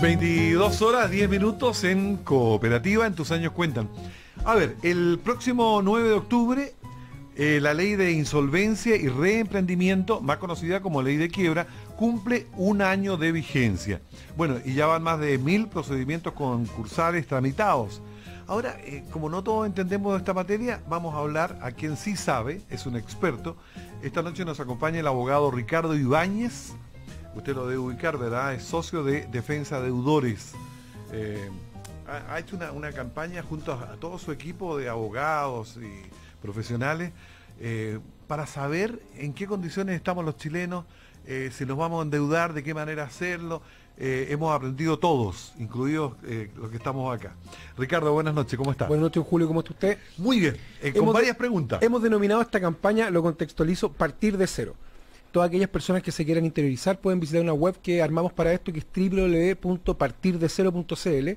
22 horas 10 minutos en cooperativa, en tus años cuentan. A ver, el próximo 9 de octubre, eh, la ley de insolvencia y reemprendimiento, más conocida como ley de quiebra, cumple un año de vigencia. Bueno, y ya van más de mil procedimientos concursales tramitados. Ahora, eh, como no todos entendemos esta materia, vamos a hablar a quien sí sabe, es un experto. Esta noche nos acompaña el abogado Ricardo Ibáñez, usted lo debe ubicar, ¿verdad? Es socio de Defensa Deudores. Eh, ha, hecho una, campaña junto a, todo su equipo de abogados y profesionales eh, para saber en qué condiciones estamos los chilenos, eh, si nos vamos a endeudar, de qué manera hacerlo. hemos aprendido todos, incluidos los que estamos acá. Ricardo, buenas noches, ¿cómo está? Buenas noches, Julio, ¿cómo está usted? Muy bien, con varias preguntas. Hemos denominado esta campaña, lo contextualizo, partir de cero todas aquellas personas que se quieran interiorizar pueden visitar una web que armamos para esto, que es www.partirdecero.cl,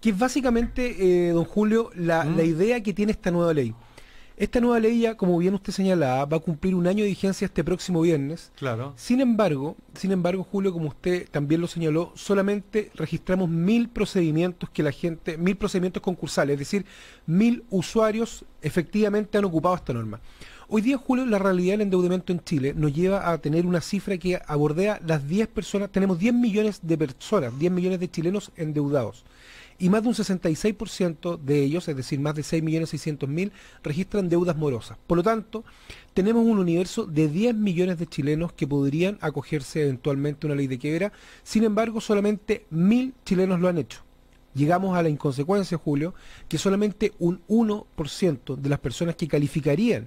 que es básicamente, eh, don Julio, mm. la, idea que tiene esta nueva ley. Esta nueva ley, ya, como bien usted señalaba, va a cumplir un año de vigencia este próximo viernes. Claro. Sin embargo, sin embargo, Julio, como usted también lo señaló, solamente registramos mil procedimientos que la gente, mil procedimientos concursales, es decir, mil usuarios efectivamente han ocupado esta norma. Hoy día, Julio, la realidad del endeudamiento en Chile nos lleva a tener una cifra que abordea las 10 personas, tenemos 10 millones de personas, 10 millones de chilenos endeudados. Y más de un 66% de ellos, es decir, más de 6.600.000, registran deudas morosas. Por lo tanto, tenemos un universo de 10 millones de chilenos que podrían acogerse eventualmente a una ley de quiebra. Sin embargo, solamente mil chilenos lo han hecho llegamos a la inconsecuencia, Julio, que solamente un 1% de las personas que calificarían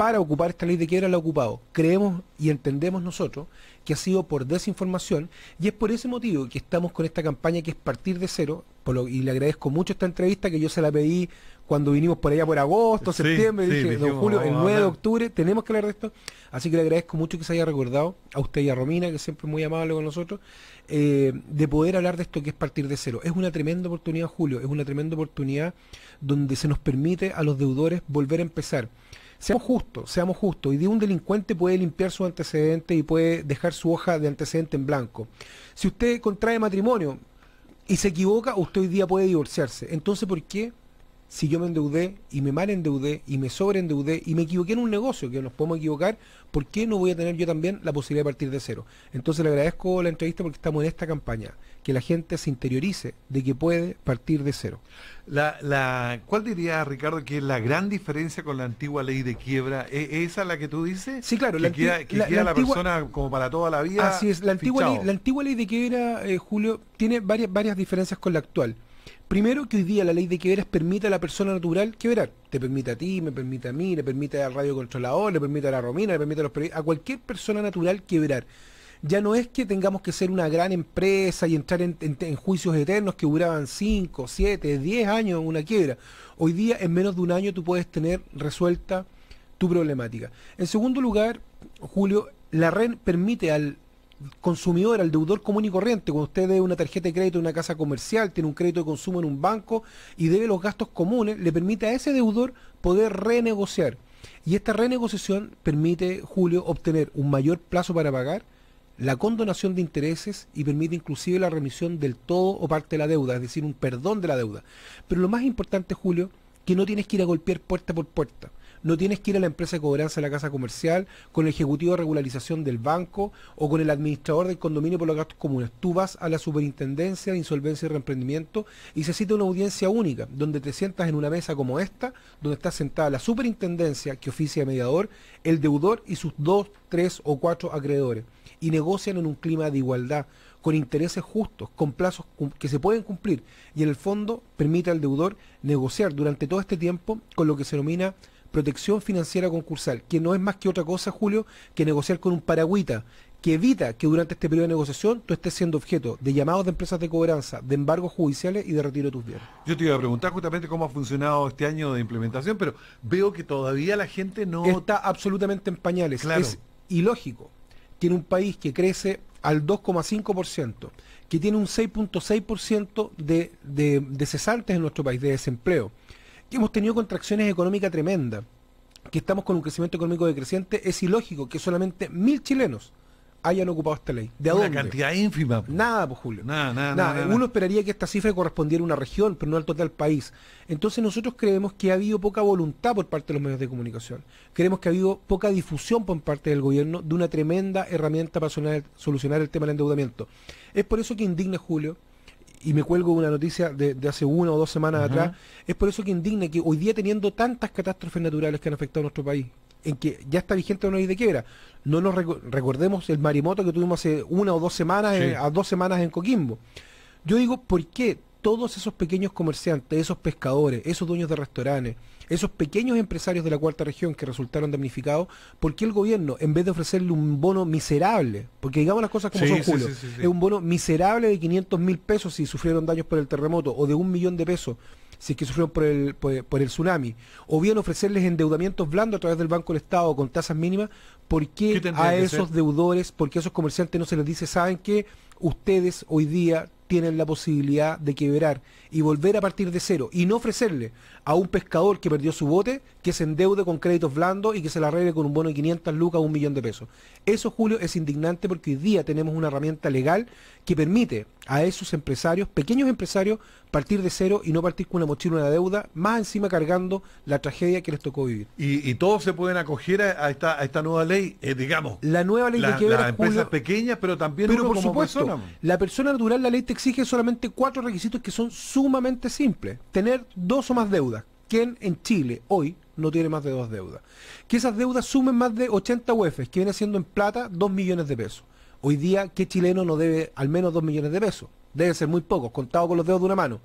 para ocupar esta ley de quiebra la ha ocupado. Creemos y entendemos nosotros que ha sido por desinformación y es por ese motivo que estamos con esta campaña que es partir de cero. y le agradezco mucho esta entrevista que yo se la pedí cuando vinimos por allá por agosto, septiembre, Julio, el 9 de octubre, tenemos que hablar de esto. Así que le agradezco mucho que se haya recordado a usted y a Romina, que siempre es muy amable con nosotros, eh, de poder hablar de esto que es partir de cero. Es una tremenda oportunidad, Julio, es una tremenda oportunidad donde se nos permite a los deudores volver a empezar. Seamos justos, seamos justos. Hoy día un delincuente puede limpiar su antecedente y puede dejar su hoja de antecedente en blanco. Si usted contrae matrimonio y se equivoca, usted hoy día puede divorciarse. Entonces, ¿por qué si yo me endeudé y me mal endeudé y me sobreendeudé y me equivoqué en un negocio, que nos podemos equivocar, ¿por qué no voy a tener yo también la posibilidad de partir de cero? Entonces le agradezco la entrevista porque estamos en esta campaña, que la gente se interiorice de que puede partir de cero. La, la, ¿Cuál diría Ricardo que es la gran diferencia con la antigua ley de quiebra? ¿Es ¿Esa la que tú dices? Sí, claro. Que la que la, persona como para toda la vida. Así es, la antigua, ley, la antigua ley de quiebra, eh, Julio, tiene varias, varias diferencias con la actual. Primero que hoy día la ley de quiebras permite a la persona natural quebrar. Te permite a ti, me permite a mí, le permite al controlador, le permite a la Romina, le permite a los a cualquier persona natural quebrar. Ya no es que tengamos que ser una gran empresa y entrar en, juicios eternos que duraban 5, 7, 10 años en una quiebra. Hoy día en menos de un año tú puedes tener resuelta tu problemática. En segundo lugar, Julio, la REN permite al consumidor, al deudor común y corriente. Cuando usted debe una tarjeta de crédito en una casa comercial, tiene un crédito de consumo en un banco y debe los gastos comunes, le permite a ese deudor poder renegociar. Y esta renegociación permite, Julio, obtener un mayor plazo para pagar, la condonación de intereses y permite inclusive la remisión del todo o parte de la deuda, es decir, un perdón de la deuda. Pero lo más importante, Julio, que no tienes que ir a golpear puerta por puerta no tienes que ir a la empresa de cobranza de la casa comercial, con el ejecutivo de regularización del banco o con el administrador del condominio por los gastos comunes. Tú vas a la superintendencia de insolvencia y reemprendimiento y se cita una audiencia única, donde te sientas en una mesa como esta, donde está sentada la superintendencia que oficia mediador, el deudor y sus dos, tres o cuatro acreedores y negocian en un clima de igualdad, con intereses justos, con plazos que se pueden cumplir y en el fondo permite al deudor negociar durante todo este tiempo con lo que se denomina protección financiera concursal, que no es más que otra cosa, Julio, que negociar con un paragüita, que evita que durante este periodo de negociación tú estés siendo objeto de llamados de empresas de cobranza, de embargos judiciales y de retiro de tus bienes. Yo te iba a preguntar justamente cómo ha funcionado este año de implementación, pero veo que todavía la gente no... Está absolutamente en pañales. Es ilógico que en un país que crece al 2,5%, que tiene un 6,6% de, de, de cesantes en nuestro país, de desempleo, que hemos tenido contracciones económicas tremendas, que estamos con un crecimiento económico decreciente, es ilógico que solamente mil chilenos hayan ocupado esta ley. ¿De una cantidad ínfima. Nada, pues Julio. Nada, nada, nada, Uno esperaría que esta cifra correspondiera a una región, pero no al total país. Entonces nosotros creemos que ha habido poca voluntad por parte de los medios de comunicación. Creemos que ha habido poca difusión por parte del gobierno de una tremenda herramienta para solucionar el tema del endeudamiento. Es por eso que indigna, Julio, y me cuelgo una noticia de, hace una o dos semanas atrás, es por eso que indigna que hoy día teniendo tantas catástrofes naturales que han afectado a nuestro país, en que ya está vigente una ley de quiebra, no nos recordemos el marimoto que tuvimos hace una o dos semanas, eh, a dos semanas en Coquimbo. Yo digo, ¿por qué todos esos pequeños comerciantes, esos pescadores, esos dueños de restaurantes, esos pequeños empresarios de la cuarta región que resultaron damnificados, ¿por qué el gobierno, en vez de ofrecerle un bono miserable, porque digamos las cosas como son, es un bono miserable de 500 mil pesos si sufrieron daños por el terremoto, o de un millón de pesos si es que sufrieron por el, por, el tsunami, o bien ofrecerles endeudamientos blandos a través del Banco del Estado con tasas mínimas, ¿por qué, a esos deudores, por qué a esos comerciantes no se les dice, saben que ustedes hoy día tienen la posibilidad de quebrar y volver a partir de cero y no ofrecerle a un pescador que perdió su bote que se endeude con créditos blandos y que se la arregle con un bono de 500 lucas o un millón de pesos. Eso, Julio, es indignante porque hoy día tenemos una herramienta legal que permite a esos empresarios, pequeños empresarios, partir de cero y no partir con una mochila, una deuda, más encima cargando la tragedia que les tocó vivir. Y, todos se pueden acoger a, esta, nueva ley, eh, digamos. La nueva ley de quiebra. Las empresas pequeñas, pero también pero por supuesto, La persona natural, la ley te exige solamente cuatro requisitos que son sumamente simples. Tener dos o más deudas. ¿Quién en Chile hoy no tiene más de dos deudas? Que esas deudas sumen más de 80 UEFs, que viene siendo en plata 2 millones de pesos. Hoy día, ¿qué chileno no debe al menos dos millones de pesos? Deben ser muy pocos, contado con los dedos de una mano.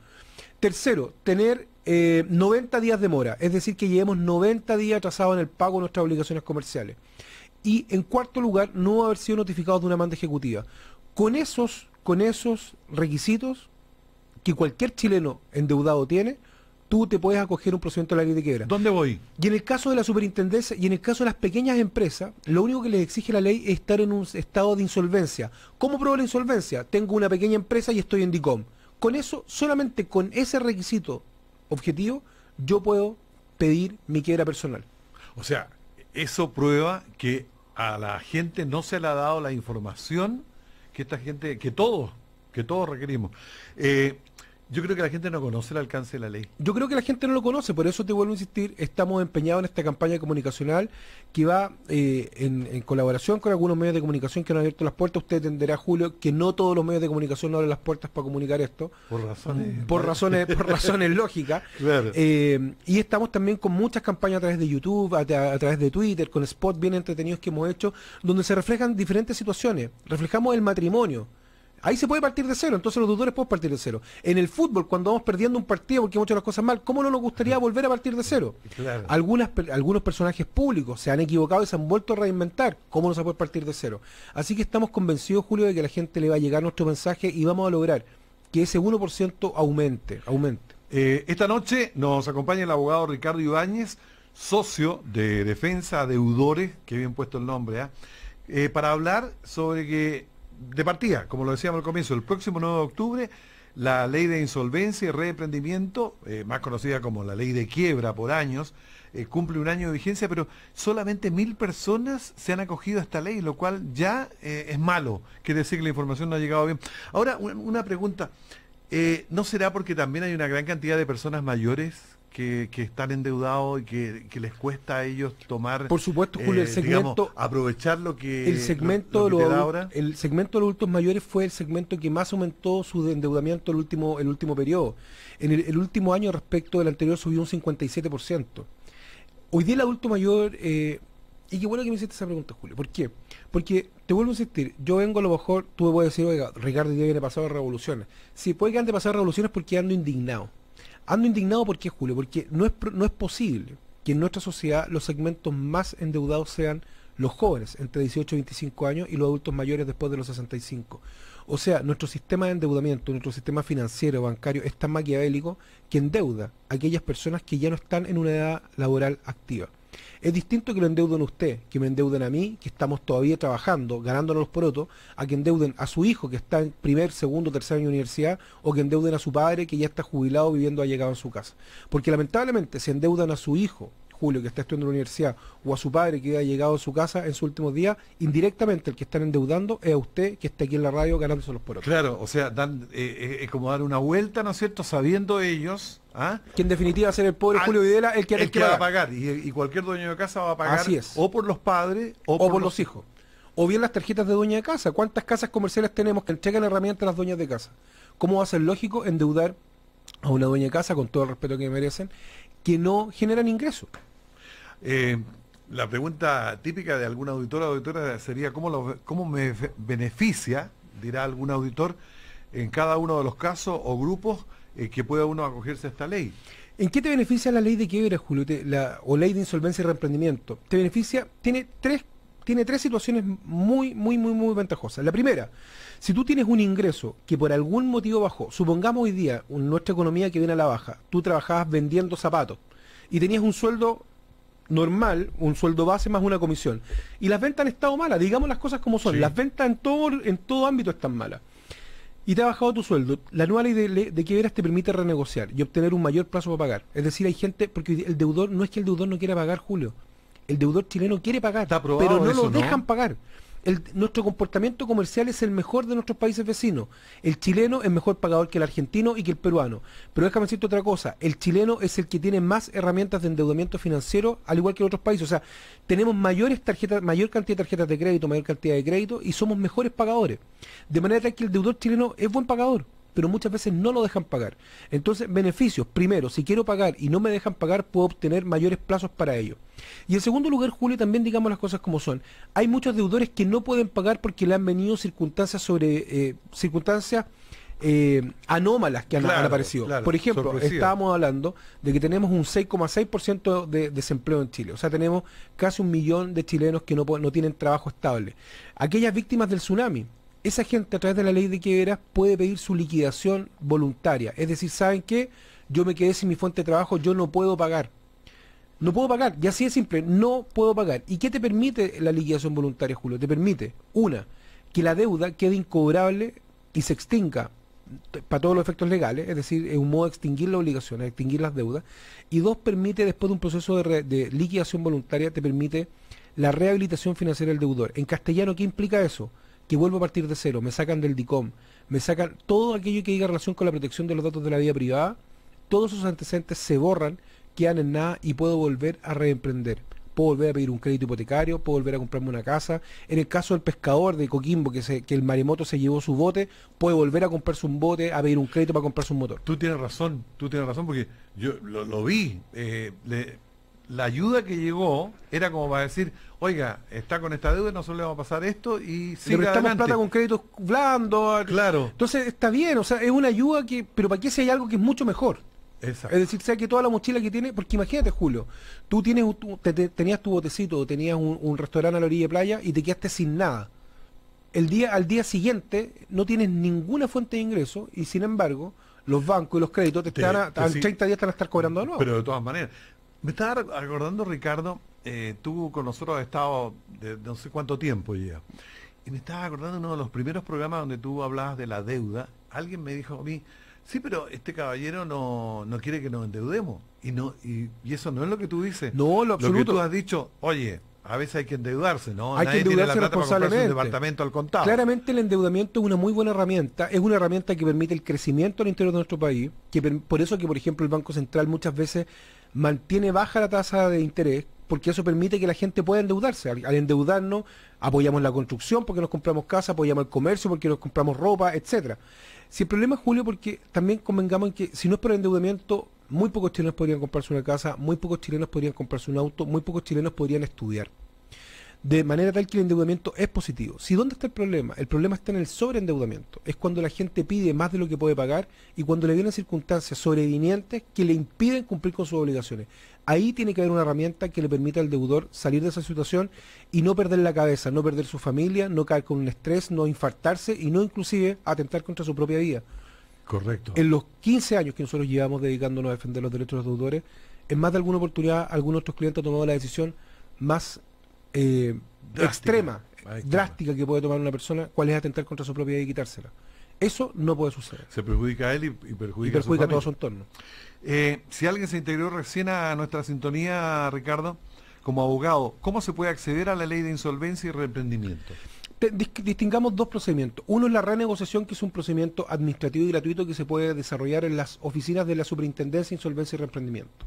Tercero, tener 90 eh, días de mora, es decir, que llevemos 90 días atrasados en el pago de nuestras obligaciones comerciales. Y en cuarto lugar, no haber sido notificados de una manda ejecutiva. Con esos, con esos requisitos que cualquier chileno endeudado tiene, tú te puedes acoger un procedimiento de la ley de quiebra. ¿Dónde voy? Y en el caso de la superintendencia y en el caso de las pequeñas empresas, lo único que les exige la ley es estar en un estado de insolvencia. ¿Cómo pruebo la insolvencia? Tengo una pequeña empresa y estoy en DICOM. Con eso, solamente con ese requisito objetivo, yo puedo pedir mi quiebra personal. O sea, eso prueba que a la gente no se le ha dado la información que esta gente, que todos, que todos requerimos. Eh, yo creo que la gente no conoce el alcance de la ley. Yo creo que la gente no lo conoce, por eso te vuelvo a insistir, estamos empeñados en esta campaña comunicacional que va eh, en, colaboración con algunos medios de comunicación que no han abierto las puertas. Usted entenderá, Julio, que no todos los medios de comunicación no abren las puertas para comunicar esto. Por razones. Por mm, razones, por razones lógicas. Eh, y estamos también con muchas campañas a través de YouTube, a, a través de Twitter, con spots bien entretenidos que hemos hecho, donde se reflejan diferentes situaciones. Reflejamos el matrimonio Ahí se puede partir de cero, entonces los deudores pueden partir de cero. En el fútbol, cuando vamos perdiendo un partido porque hemos hecho las cosas mal, ¿cómo no nos gustaría volver a partir de cero? Algunas, algunos personajes públicos se han equivocado y se han vuelto a reinventar. ¿Cómo no se puede partir de cero? Así que estamos convencidos, Julio, de que a la gente le va a llegar nuestro mensaje y vamos a lograr que ese 1% aumente, aumente. Eh, esta noche nos acompaña el abogado Ricardo Ibáñez, socio de Defensa Deudores, que bien puesto el nombre, ¿ah? eh, para hablar sobre que de partida, como lo decíamos al comienzo, el próximo 9 de octubre la ley de insolvencia y reemprendimiento, eh, más conocida como la ley de quiebra por años, eh, cumple un año de vigencia, pero solamente mil personas se han acogido a esta ley, lo cual ya eh, es malo, quiere decir que la información no ha llegado bien. Ahora, una, pregunta, ¿no será porque también hay una gran cantidad de personas mayores que, están endeudados y que, les cuesta a ellos tomar. Por supuesto, Julio, el eh, segmento. aprovechar lo que. El segmento, de los adultos mayores fue el segmento que más aumentó su endeudamiento el último, el último periodo. En el, último año respecto del anterior subió un 57%. Hoy día el adulto mayor. Eh, y qué bueno que me hiciste esa pregunta, Julio. ¿Por qué? Porque te vuelvo a insistir, yo vengo a lo mejor, tú me puedes decir, oiga, Ricardo ya viene pasado revoluciones. si puede que de pasado revoluciones porque ando indignado. Ando indignado porque, Julio, porque no es, no es posible que en nuestra sociedad los segmentos más endeudados sean los jóvenes entre 18 y 25 años y los adultos mayores después de los 65. O sea, nuestro sistema de endeudamiento, nuestro sistema financiero, bancario, es tan maquiavélico que endeuda a aquellas personas que ya no están en una edad laboral activa. Es distinto que lo endeuden a usted, que me endeuden a mí, que estamos todavía trabajando, ganándonos por otro, a que endeuden a su hijo que está en primer, segundo, tercer año de universidad, o que endeuden a su padre que ya está jubilado viviendo allegado en su casa. Porque lamentablemente, se endeudan a su hijo, Julio, que está estudiando en la universidad, o a su padre que ha llegado a su casa en su último día indirectamente el que están endeudando es a usted que está aquí en la radio ganándose los poros. Claro, o sea, dan, eh, eh, como dar una vuelta, ¿no es cierto?, sabiendo ellos ¿Ah? que en definitiva va a ser el pobre ah, Julio Videla el que, va a pagar. Y, cualquier dueño de casa va a pagar Así es. o por los padres o, por, los... hijos. O bien las tarjetas de dueña de casa. ¿Cuántas casas comerciales tenemos que entregan herramientas a las dueñas de casa? ¿Cómo va a ser lógico endeudar a una dueña de casa, con todo el respeto que merecen, que no generan ingresos. Eh, la pregunta típica de alguna auditora o auditora sería, ¿cómo, ¿cómo me beneficia, dirá algún auditor, en cada uno de los casos o grupos eh, que pueda uno acogerse a esta ley? ¿En qué te beneficia la ley de quiebra, Julio, la, o ley de insolvencia y reemprendimiento? Te beneficia, tiene tres tiene tres situaciones muy, muy, muy, muy ventajosas. La primera, si tú tienes un ingreso que por algún motivo bajó, supongamos hoy día nuestra economía que viene a la baja, tú trabajabas vendiendo zapatos y tenías un sueldo normal, un sueldo base más una comisión. Y las ventas han estado malas, digamos las cosas como son. Las ventas en todo, en todo ámbito están malas. Y te ha bajado tu sueldo. La nueva ley de, que veras te permite renegociar y obtener un mayor plazo para pagar. Es decir, hay gente, porque el deudor, no es que el deudor no quiera pagar, Julio el deudor chileno quiere pagar, pero no lo dejan pagar. nuestro comportamiento comercial es el mejor de nuestros países vecinos. El chileno es mejor pagador que el argentino y que el peruano. Pero déjame decirte otra cosa, el chileno es el que tiene más herramientas de endeudamiento financiero, al igual que otros países. O sea, tenemos mayores tarjetas, mayor cantidad de tarjetas de crédito, mayor cantidad de crédito y somos mejores pagadores. De manera tal que el deudor chileno es buen pagador pero muchas veces no lo dejan pagar. Entonces, beneficios. Primero, si quiero pagar y no me dejan pagar, puedo obtener mayores plazos para ello. Y en segundo lugar, Julio, también digamos las cosas como son. Hay muchos deudores que no pueden pagar porque le han venido circunstancias sobre eh, circunstancias eh, anómalas que han, aparecido. Por ejemplo, estábamos hablando de que tenemos un 6,6% de desempleo en Chile. O sea, tenemos casi un millón de chilenos que no, no tienen trabajo estable. Aquellas víctimas del tsunami, esa gente a través de la ley de quiebras puede pedir su liquidación voluntaria. Es decir, ¿saben qué? Yo me quedé sin mi fuente de trabajo, yo no puedo pagar. No puedo pagar, y así es simple, no puedo pagar. ¿Y qué te permite la liquidación voluntaria, Julio? Te permite, una, que la deuda quede incobrable y se extinga para todos los efectos legales, es decir, es un modo de extinguir las obligaciones, extinguir las deudas, y dos, permite después de un proceso de, de liquidación voluntaria, te permite la rehabilitación financiera del deudor. En castellano, ¿qué implica eso? que vuelvo a partir de cero, me sacan del DICOM, me sacan todo aquello que diga relación con la protección de los datos de la vida privada, todos esos antecedentes se borran, quedan en nada y puedo volver a reemprender. Puedo volver a pedir un crédito hipotecario, puedo volver a comprarme una casa. En el caso del pescador de Coquimbo, que, se, que el maremoto se llevó su bote, puede volver a comprarse un bote, a pedir un crédito para comprarse un motor. Tú tienes razón, tú tienes razón, porque yo lo, lo vi. Eh, la ayuda que llegó era como para decir, oiga, está con esta deuda, nosotros le vamos a pasar esto y si Le en plata con créditos blandos. Claro. Entonces está bien, o sea, es una ayuda que, pero para qué si hay algo que es mucho mejor. Es decir, sea que toda la mochila que tiene, porque imagínate, Julio, tú tienes, tenías tu botecito, tenías un, restaurante a la orilla de playa y te quedaste sin nada. El día, al día siguiente no tienes ninguna fuente de ingreso y sin embargo los bancos y los créditos te, están a, 30 días te van a estar cobrando de nuevo. Pero de todas maneras, me estaba acordando, Ricardo, eh, tú con nosotros has estado de, no sé cuánto tiempo ya. Y me estaba acordando uno de los primeros programas donde tú hablabas de la deuda. Alguien me dijo a mí, sí, pero este caballero no, no quiere que nos endeudemos. Y no y, eso no es lo que tú dices. No, lo absoluto. que tú has dicho, oye, a veces hay que endeudarse, ¿no? Hay que endeudarse responsablemente. departamento al Claramente el endeudamiento es una muy buena herramienta, es una herramienta que permite el crecimiento al interior de nuestro país, que por eso que por ejemplo el Banco Central muchas veces mantiene baja la tasa de interés, porque eso permite que la gente pueda endeudarse. Al, endeudarnos, apoyamos la construcción porque nos compramos casa, apoyamos el comercio porque nos compramos ropa, etcétera. Si el problema es, Julio, porque también convengamos en que si no es por el endeudamiento, muy pocos chilenos podrían comprarse una casa, muy pocos chilenos podrían comprarse un auto, muy pocos chilenos podrían estudiar. De manera tal que el endeudamiento es positivo. Si dónde está el problema? El problema está en el sobreendeudamiento. Es cuando la gente pide más de lo que puede pagar y cuando le vienen circunstancias sobrevinientes que le impiden cumplir con sus obligaciones. Ahí tiene que haber una herramienta que le permita al deudor salir de esa situación y no perder la cabeza, no perder su familia, no caer con un estrés, no infartarse y no inclusive atentar contra su propia vida. Correcto. En los 15 años que nosotros llevamos dedicándonos a defender los derechos de los deudores, en más de alguna oportunidad algunos de nuestros clientes han tomado la decisión más eh, extrema, drástica que puede tomar una persona, cuál es atentar contra su propia vida y quitársela. Eso no puede suceder. Se perjudica a él y, perjudica, a, todo su entorno. Eh, si alguien se integró recién a nuestra sintonía, Ricardo, como abogado, ¿cómo se puede acceder a la ley de insolvencia y reemprendimiento? distingamos dos procedimientos. Uno es la renegociación, que es un procedimiento administrativo y gratuito que se puede desarrollar en las oficinas de la Superintendencia de Insolvencia y Reemprendimiento.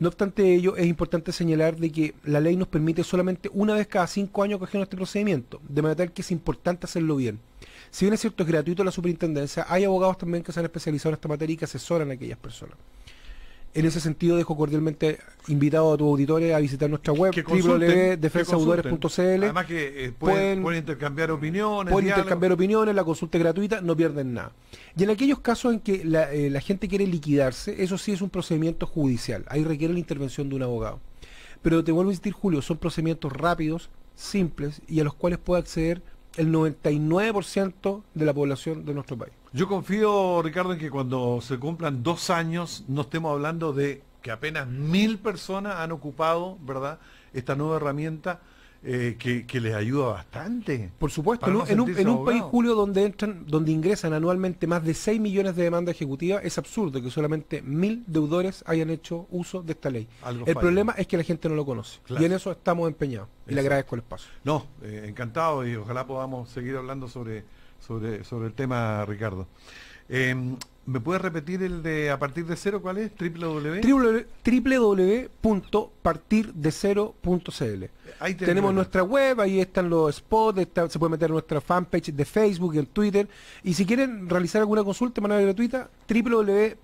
No obstante ello, es importante señalar de que la ley nos permite solamente una vez cada cinco años coger este procedimiento, de manera tal que es importante hacerlo bien. Si bien es cierto, es gratuito la superintendencia, hay abogados también que se han especializado en esta materia y que asesoran a aquellas personas. En ese sentido, dejo cordialmente invitado a tus auditores a visitar nuestra web www.defensaudores.cl. Además que eh, pueden, intercambiar opiniones. Pueden intercambiar opiniones, la consulta es gratuita, no pierden nada. Y en aquellos casos en que la, eh, la gente quiere liquidarse, eso sí es un procedimiento judicial. Ahí requiere la intervención de un abogado. Pero te vuelvo a insistir, Julio, son procedimientos rápidos, simples y a los cuales puede acceder el 99% de la población de nuestro país. Yo confío, Ricardo, en que cuando se cumplan dos años no estemos hablando de que apenas mil personas han ocupado, ¿verdad?, esta nueva herramienta. Eh, que, les ayuda bastante. Por supuesto, en, un, en un, país, Julio, donde entran, donde ingresan anualmente más de 6 millones de demandas ejecutivas, es absurdo que solamente mil deudores hayan hecho uso de esta ley. el problema es que la gente no lo conoce. Y en eso estamos empeñados. Y le agradezco el espacio. No, eh, encantado y ojalá podamos seguir hablando sobre sobre, sobre el tema, Ricardo. Em, ¿Me puedes repetir el de a partir de cero cuál es? www.partirdecero.cl Tenemos nuestra web, ahí están los spots, se puede meter nuestra fanpage de Facebook, y en Twitter. Y si quieren realizar alguna consulta de manera gratuita, www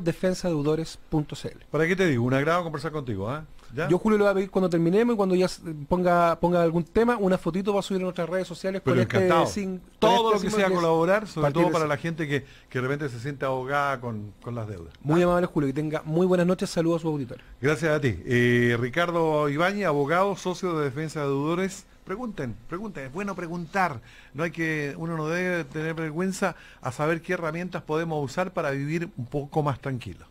defensadeudores.cl ¿Para qué te digo? Un agrado conversar contigo. ¿ah? Yo, Julio, lo voy a pedir cuando terminemos y cuando ya ponga, ponga algún tema, una fotito va a subir en nuestras redes sociales. Pero con Este, sin, todo este lo que sea colaborar, sobre todo para la gente que, que, de repente se siente ahogada con, las deudas. Muy amable, Julio, que tenga muy buenas noches. Saludos a su auditorio. Gracias a ti. Eh, Ricardo Ibañez, abogado, socio de Defensa de Deudores. Pregunten, pregunten, es bueno preguntar. No hay que, uno no debe tener vergüenza a saber qué herramientas podemos usar para vivir un poco más tranquilo.